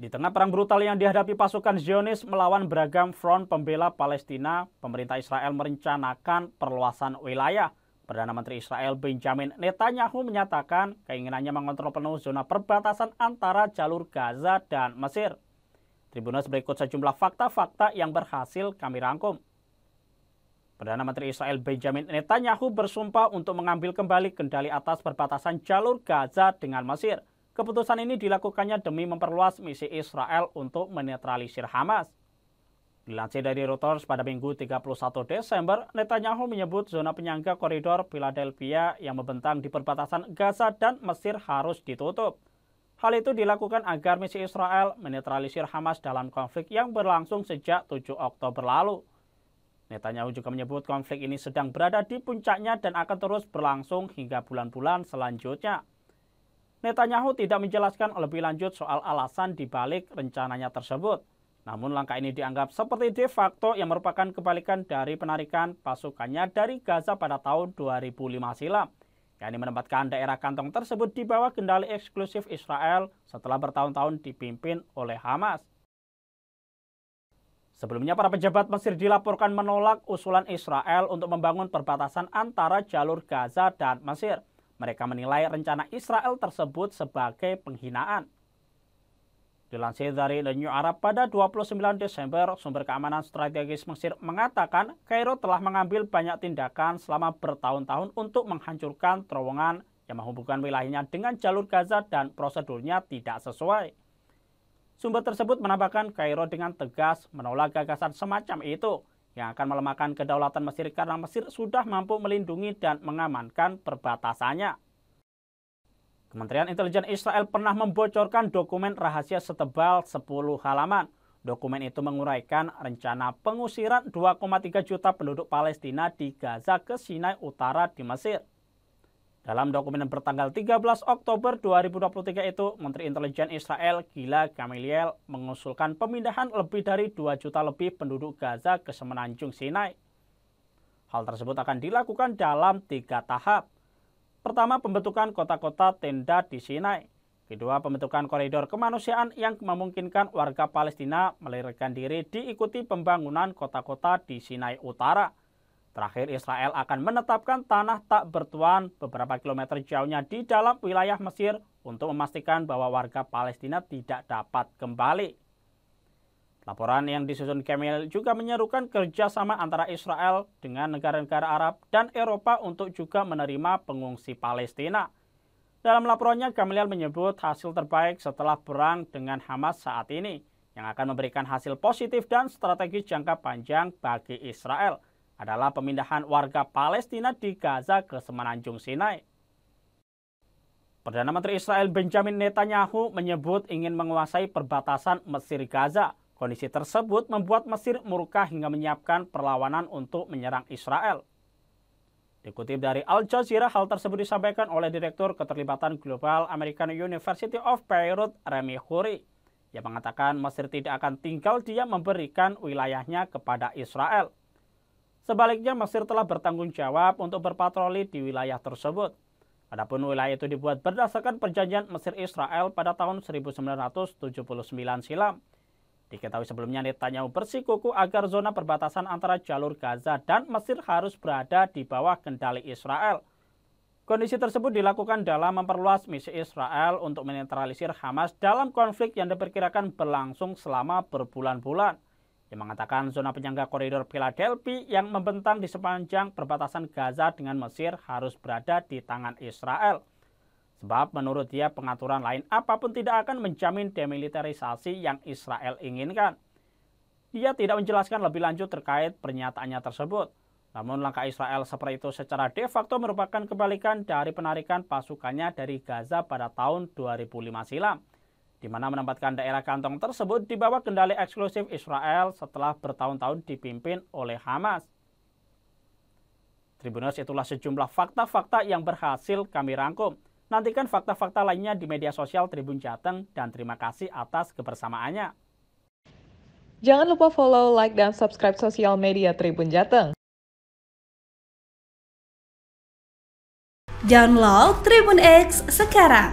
Di tengah perang brutal yang dihadapi pasukan Zionis melawan beragam front pembela Palestina, pemerintah Israel merencanakan perluasan wilayah. Perdana Menteri Israel Benjamin Netanyahu menyatakan keinginannya mengontrol penuh zona perbatasan antara jalur Gaza dan Mesir. Tribunus berikut sejumlah fakta-fakta yang berhasil kami rangkum. Perdana Menteri Israel Benjamin Netanyahu bersumpah untuk mengambil kembali kendali atas perbatasan jalur Gaza dengan Mesir – Keputusan ini dilakukannya demi memperluas misi Israel untuk menetralisir Hamas. Dilansir dari Reuters pada Minggu 31 Desember, Netanyahu menyebut zona penyangga koridor Philadelphia yang membentang di perbatasan Gaza dan Mesir harus ditutup. Hal itu dilakukan agar misi Israel menetralisir Hamas dalam konflik yang berlangsung sejak 7 Oktober lalu. Netanyahu juga menyebut konflik ini sedang berada di puncaknya dan akan terus berlangsung hingga bulan-bulan selanjutnya. Netanyahu tidak menjelaskan lebih lanjut soal alasan dibalik rencananya tersebut. Namun langkah ini dianggap seperti de facto yang merupakan kebalikan dari penarikan pasukannya dari Gaza pada tahun 2005 silam, yakni menempatkan daerah kantong tersebut di bawah kendali eksklusif Israel setelah bertahun-tahun dipimpin oleh Hamas. Sebelumnya, para pejabat Mesir dilaporkan menolak usulan Israel untuk membangun perbatasan antara jalur Gaza dan Mesir. Mereka menilai rencana Israel tersebut sebagai penghinaan. Dilansir dari The New Arab pada 29 Desember, sumber keamanan strategis Mesir mengatakan Kairo telah mengambil banyak tindakan selama bertahun-tahun untuk menghancurkan terowongan yang menghubungkan wilayahnya dengan jalur Gaza dan prosedurnya tidak sesuai. Sumber tersebut menambahkan Kairo dengan tegas menolak gagasan semacam itu yang akan melemahkan kedaulatan Mesir karena Mesir sudah mampu melindungi dan mengamankan perbatasannya. Kementerian Intelijen Israel pernah membocorkan dokumen rahasia setebal 10 halaman. Dokumen itu menguraikan rencana pengusiran 2,3 juta penduduk Palestina di Gaza ke Sinai Utara di Mesir. Dalam dokumen bertanggal 13 Oktober 2023 itu, Menteri Intelijen Israel Gila Gamaliel mengusulkan pemindahan lebih dari 2 juta lebih penduduk Gaza ke semenanjung Sinai. Hal tersebut akan dilakukan dalam tiga tahap. Pertama, pembentukan kota-kota tenda di Sinai. Kedua, pembentukan koridor kemanusiaan yang memungkinkan warga Palestina melirikan diri diikuti pembangunan kota-kota di Sinai Utara. Terakhir, Israel akan menetapkan tanah tak bertuan beberapa kilometer jauhnya di dalam wilayah Mesir untuk memastikan bahwa warga Palestina tidak dapat kembali. Laporan yang disusun Kemil juga menyerukan kerjasama antara Israel dengan negara-negara Arab dan Eropa untuk juga menerima pengungsi Palestina. Dalam laporannya, Gamliel menyebut hasil terbaik setelah perang dengan Hamas saat ini, yang akan memberikan hasil positif dan strategi jangka panjang bagi Israel – adalah pemindahan warga Palestina di Gaza ke Semenanjung Sinai. Perdana Menteri Israel Benjamin Netanyahu menyebut ingin menguasai perbatasan Mesir-Gaza. Kondisi tersebut membuat Mesir murka hingga menyiapkan perlawanan untuk menyerang Israel. Dikutip dari Al Jazeera, hal tersebut disampaikan oleh Direktur Keterlibatan Global American University of Beirut, Remy Khoury. Ia mengatakan Mesir tidak akan tinggal dia memberikan wilayahnya kepada Israel. Sebaliknya Mesir telah bertanggung jawab untuk berpatroli di wilayah tersebut. Adapun wilayah itu dibuat berdasarkan perjanjian Mesir Israel pada tahun 1979 silam. Diketahui sebelumnya Netanyahu bersikuku agar zona perbatasan antara jalur Gaza dan Mesir harus berada di bawah kendali Israel. Kondisi tersebut dilakukan dalam memperluas misi Israel untuk menetralisir Hamas dalam konflik yang diperkirakan berlangsung selama berbulan-bulan yang mengatakan zona penyangga koridor Philadelphia yang membentang di sepanjang perbatasan Gaza dengan Mesir harus berada di tangan Israel. Sebab menurut dia pengaturan lain apapun tidak akan menjamin demilitarisasi yang Israel inginkan. Dia tidak menjelaskan lebih lanjut terkait pernyataannya tersebut. Namun langkah Israel seperti itu secara de facto merupakan kebalikan dari penarikan pasukannya dari Gaza pada tahun 2005 silam di mana menempatkan daerah kantong tersebut di bawah kendali eksklusif Israel setelah bertahun-tahun dipimpin oleh Hamas. Tribuners itulah sejumlah fakta-fakta yang berhasil kami rangkum. Nantikan fakta-fakta lainnya di media sosial Tribun Jateng dan terima kasih atas kebersamaannya. Jangan lupa follow, like, dan subscribe sosial media Tribun Jateng. Download Tribun X sekarang